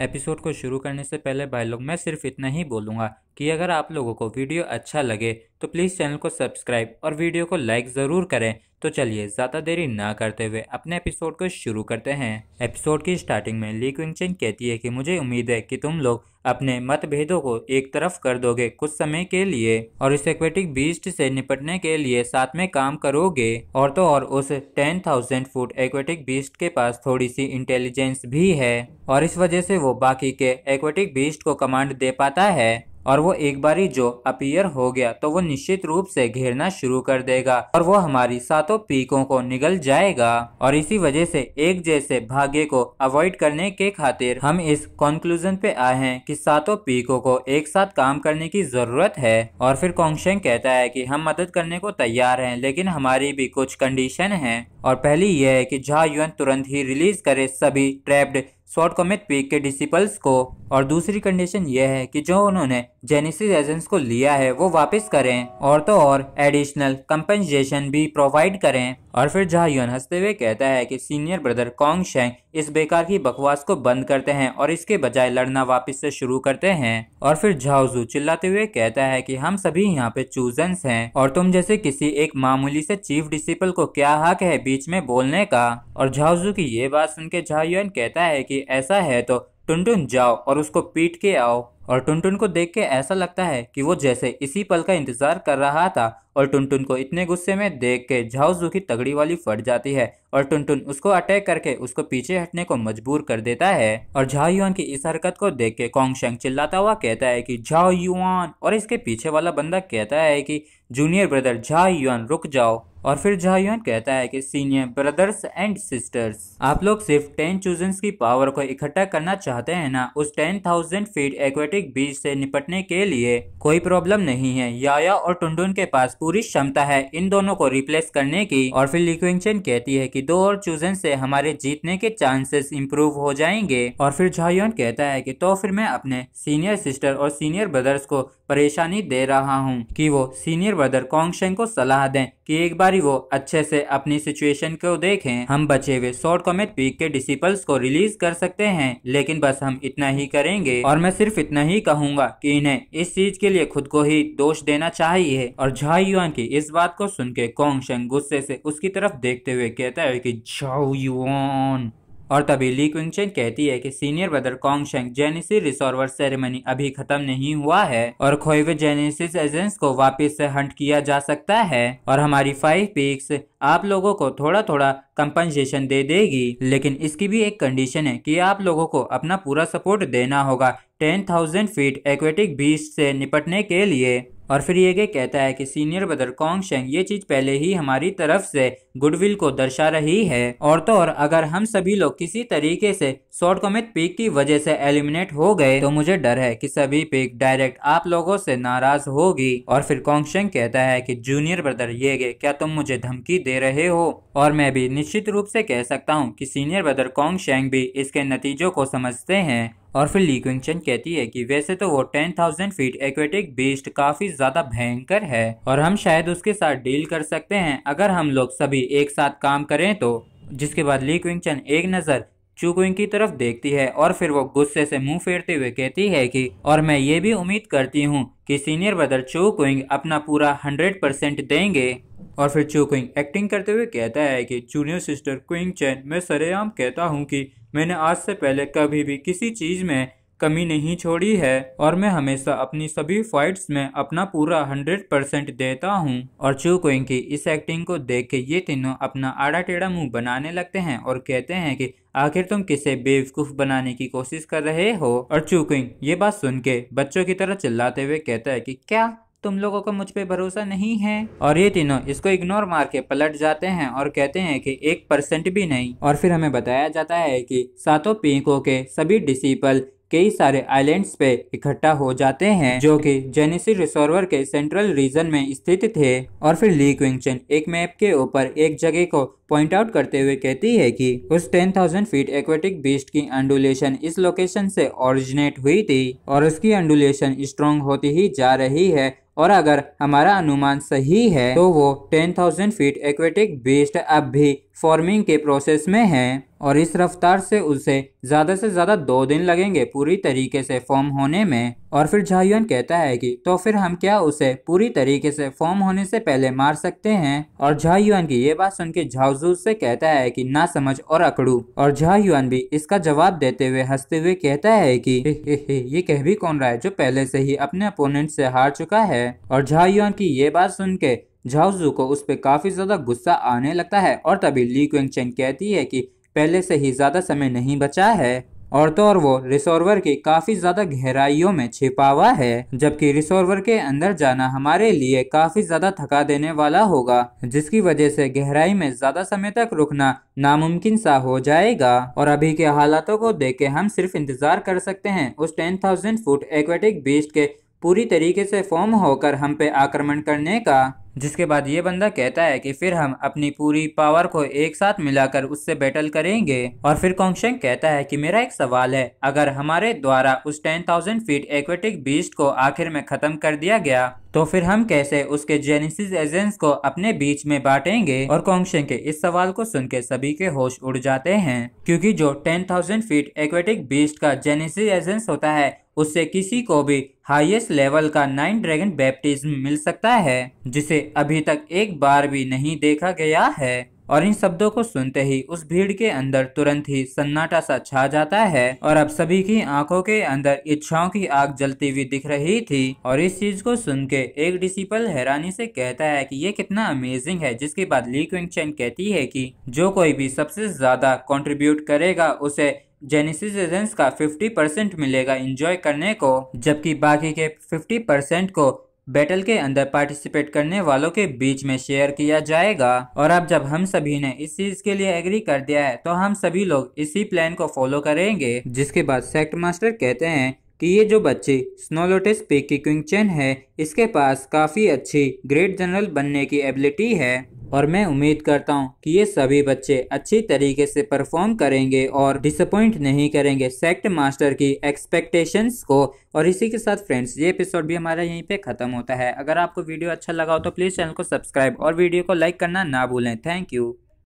episode को शुरू करने से पहले भाई लोग मैं सिर्फ इतना ही बोलूँगा कि अगर आप लोगों को वीडियो अच्छा लगे तो प्लीज़ चैनल को सब्सक्राइब और वीडियो को लाइक ज़रूर करें तो चलिए ज़्यादा देरी ना करते हुए अपने एपिसोड को शुरू करते हैं एपिसोड की स्टार्टिंग में ली क्विंगचेन कहती है कि मुझे उम्मीद है कि तुम लोग अपने मतभेदों को एक तरफ कर दोगे कुछ समय के लिए और इस एक्वेटिक बीस्ट से निपटने के लिए साथ में काम करोगे और तो और उस ten thousand foot aquatic beast के पास थोड़ी सी इंटेलिजेंस भी है और इस वजह से वो बाकी के एक्वेटिक बीस्ट को कमांड दे पाता है और वो एक बारी जो अपीयर हो गया तो वो निश्चित रूप से घेरना शुरू कर देगा और वो हमारी सातों पीकों को निगल जाएगा और इसी वजह से एक जैसे भाग्य को अवॉइड करने के खातिर हम इस कंक्लूजन पे आए हैं कि सातों पीकों को एक साथ काम करने की जरूरत है और फिर कॉन्शेंग कहता है कि हम मदद करने को तैयार हैं लेकिन हमारी भी कुछ कंडीशन है और पहली यह है कि झा युवन तुरंत ही रिलीज करे सभी ट्रैप्ड शॉर्ट कॉमेट पीक के डिसिपल्स को और दूसरी कंडीशन यह है कि जो उन्होंने जेनेसिस एजेंस को लिया है वो वापस करें और तो और एडिशनल कंपनसेशन भी प्रोवाइड करें और फिर जाह्यून हंसते हुए कहता है कि सीनियर ब्रदर कॉन्ग शेंग इस बेकार की बकवास को बंद करते हैं और इसके बजाय लड़ना वापस से शुरू करते हैं और फिर झाउजू चिल्लाते हुए कहता है कि हम सभी यहाँ पे चूजन्स हैं और तुम जैसे किसी एक मामूली से चीफ डिसिपल को क्या हक है बीच में बोलने का और झाउजू की ये बात सुन के कहता है की ऐसा है तो टुन जाओ और उसको पीट के आओ और टुनटुन को देख के ऐसा लगता है कि वो जैसे इसी पल का इंतजार कर रहा था और टुनटुन को इतने गुस्से में देख के झाउजू की तगड़ी वाली फट जाती है और टुनटुन उसको अटैक करके उसको पीछे हटने को मजबूर कर देता है और झाओ युआन की इस हरकत को देख के कॉन्गशेंग चिल्लाता हुआ कहता है की झाओ युआन और इसके पीछे वाला बंदा कहता है की जूनियर ब्रदर झाओ युआन रुक जाओ और फिर जायुन कहता है कि सीनियर ब्रदर्स एंड सिस्टर्स आप लोग सिर्फ टेन चूजन की पावर को इकट्ठा करना चाहते हैं ना उस ten thousand feet aquatic beast से निपटने के लिए कोई प्रॉब्लम नहीं है याया और टुंडुन के पास पूरी क्षमता है इन दोनों को रिप्लेस करने की और फिर लिक्विंगचन कहती है की दो और चूजन से हमारे जीतने के चांसेस इम्प्रूव हो जाएंगे और फिर जायुन कहता है की तो फिर मैं अपने सीनियर सिस्टर और सीनियर ब्रदर्स को परेशानी दे रहा हूँ की वो सीनियर ब्रदर कॉन्गशेंग को सलाह दें कि एक बारी वो अच्छे से अपनी सिचुएशन को देखें हम बचे हुए शॉर्ट कॉमेट पीक के डिसिपल्स को रिलीज कर सकते हैं लेकिन बस हम इतना ही करेंगे और मैं सिर्फ इतना ही कहूंगा कि इन्हें इस चीज के लिए खुद को ही दोष देना चाहिए और झा युआन की इस बात को सुन के कोंगशेंग गुस्से से उसकी तरफ देखते हुए कहता है की झाओ युआन और तभी ली क्विंगचेन कहती है कि senior brother Sheng genesis resolver ceremony अभी खत्म नहीं हुआ है और खोए हुए जेनेसिस एजेंस को वापस से हंट किया जा सकता है और हमारी फाइव पीक्स आप लोगों को थोड़ा थोड़ा कंपनसेशन दे देगी लेकिन इसकी भी एक कंडीशन है कि आप लोगों को अपना पूरा सपोर्ट देना होगा ten thousand feet aquatic beast से निपटने के लिए और फिर ये कहता है कि सीनियर ब्रदर कॉन्ग शेंग ये चीज पहले ही हमारी तरफ से गुडविल को दर्शा रही है और तो और अगर हम सभी लोग किसी तरीके से शॉर्ट कॉमिक पिक की वजह से एलिमिनेट हो गए तो मुझे डर है कि सभी पिक डायरेक्ट आप लोगों से नाराज होगी और फिर शेंग कहता है कि जूनियर ब्रदर ये क्या तुम मुझे धमकी दे रहे हो और मैं भी निश्चित रूप से कह सकता हूँ की सीनियर ब्रदर कॉन्ग शेंग भी इसके नतीजों को समझते हैं और फिर ली कहती है कि वैसे तो वो ten thousand feet aquatic beast काफी ज्यादा भयंकर है और हम शायद उसके साथ डील कर सकते हैं अगर हम लोग सभी एक साथ काम करें तो जिसके बाद ली क्विंगचन एक नज़र चुकुई की तरफ देखती है और फिर वो गुस्से से मुंह फेरते हुए कहती है कि और मैं ये भी उम्मीद करती हूँ कि सीनियर ब्रदर चू अपना पूरा हंड्रेड परसेंट देंगे और फिर चू एक्टिंग करते हुए कहता है कि जूनियर सिस्टर क्विंग चैन मैं सरेआम कहता हूँ कि मैंने आज से पहले कभी भी किसी चीज़ में कमी नहीं छोड़ी है और मैं हमेशा अपनी सभी फाइट्स में अपना पूरा हंड्रेड परसेंट देता हूँ और चू कोइंग की इस एक्टिंग को देख के ये तीनों अपना आड़ा टेढ़ा मुंह बनाने लगते हैं और कहते हैं कि आखिर तुम किसे बेवकूफ बनाने की कोशिश कर रहे हो और चू कोइंग ये बात सुन के बच्चों की तरह चिल्लाते हुए कहता है की क्या तुम लोगों को मुझ पे भरोसा नहीं है और ये तीनों इसको इग्नोर मार के पलट जाते हैं और कहते हैं कि एक परसेंट भी नहीं और फिर हमें बताया जाता है कि सातों पीकों के सभी डिसिपल कई सारे आइलैंड्स पे इकट्ठा हो जाते हैं जो कि जेनेसी रिसोर्वर के सेंट्रल रीजन में स्थित थे और फिर ली क्विंगचन एक मैप के ऊपर एक जगह को पॉइंट आउट करते हुए कहती है कि उस 10,000 फीट एक्वेटिक बीस्ट की अंडुलेशन इस लोकेशन से ओरिजिनेट हुई थी और उसकी अंडुलेशन स्ट्रॉन्ग होती ही जा रही है और अगर हमारा अनुमान सही है तो वो 10,000 फीट एक्वेटिक बेस्ट अब भी फॉर्मिंग के प्रोसेस में है और इस रफ्तार से उसे ज़्यादा से ज़्यादा दो दिन लगेंगे पूरी तरीके से फॉर्म होने में और फिर झायुअन कहता है कि तो फिर हम क्या उसे पूरी तरीके से फॉर्म होने से पहले मार सकते हैं और झायुअन की ये बात सुन के झाउ आरजू से कहता है कि ना समझ और अकड़ू और झा युआन भी इसका जवाब देते हुए हंसते हुए कहता है कि हे हे हे ये कह भी कौन रहा है जो पहले से ही अपने अपोनेंट से हार चुका है और झा युआन की ये बात सुन के झाउजू को उस पर काफी ज्यादा गुस्सा आने लगता है और तभी ली क्वेंग चेन कहती है कि पहले से ही ज्यादा समय नहीं बचा है और तो और वो रिसोर्वर की काफी ज्यादा गहराइयों में छिपा हुआ है जबकि रिसोर्वर के अंदर जाना हमारे लिए काफी ज्यादा थका देने वाला होगा जिसकी वजह से गहराई में ज्यादा समय तक रुकना नामुमकिन सा हो जाएगा और अभी के हालातों को देख के हम सिर्फ इंतजार कर सकते हैं उस ten thousand foot aquatic beast के पूरी तरीके से फॉर्म होकर हम पे आक्रमण करने का जिसके बाद ये बंदा कहता है कि फिर हम अपनी पूरी पावर को एक साथ मिलाकर उससे बैटल करेंगे और फिर कॉन्गशेंग कहता है कि मेरा एक सवाल है अगर हमारे द्वारा उस ten thousand feet aquatic beast को आखिर में खत्म कर दिया गया तो फिर हम कैसे उसके जेनेसिस एजेंस को अपने बीच में बांटेंगे और कॉन्शन के इस सवाल को सुन के सभी के होश उड़ जाते हैं क्योंकि जो 10,000 फीट एक्वेटिक बीस्ट का जेनेसिस एजेंस होता है उससे किसी को भी हाईएस्ट लेवल का नाइन ड्रैगन बैप्टिज्म मिल सकता है जिसे अभी तक एक बार भी नहीं देखा गया है और इन शब्दों को सुनते ही उस भीड़ के अंदर तुरंत ही सन्नाटा सा छा जाता है और अब सभी की आंखों के अंदर इच्छाओं की आग जलती हुई दिख रही थी और इस चीज को सुन के एक डिसिपल हैरानी से कहता है कि ये कितना अमेजिंग है जिसके बाद ली क्विंग चेन कहती है कि जो कोई भी सबसे ज्यादा कॉन्ट्रीब्यूट करेगा उसे जेनेसिस एजेंस का 50 परसेंट मिलेगा एंजॉय करने को जबकि बाकी के 50 परसेंट को बैटल के अंदर पार्टिसिपेट करने वालों के बीच में शेयर किया जाएगा और अब जब हम सभी ने इस चीज के लिए एग्री कर दिया है तो हम सभी लोग इसी प्लान को फॉलो करेंगे जिसके बाद सेक्ट मास्टर कहते हैं कि ये जो बच्चे स्नोलोटिस पे की क्विंग चैन है इसके पास काफ़ी अच्छी ग्रेट जनरल बनने की एबिलिटी है और मैं उम्मीद करता हूँ कि ये सभी बच्चे अच्छी तरीके से परफॉर्म करेंगे और डिसअपॉइंट नहीं करेंगे सेक्ट मास्टर की एक्सपेक्टेशंस को और इसी के साथ फ्रेंड्स ये एपिसोड भी हमारा यहीं पे ख़त्म होता है अगर आपको वीडियो अच्छा लगा हो तो प्लीज़ चैनल को सब्सक्राइब और वीडियो को लाइक करना ना भूलें थैंक यू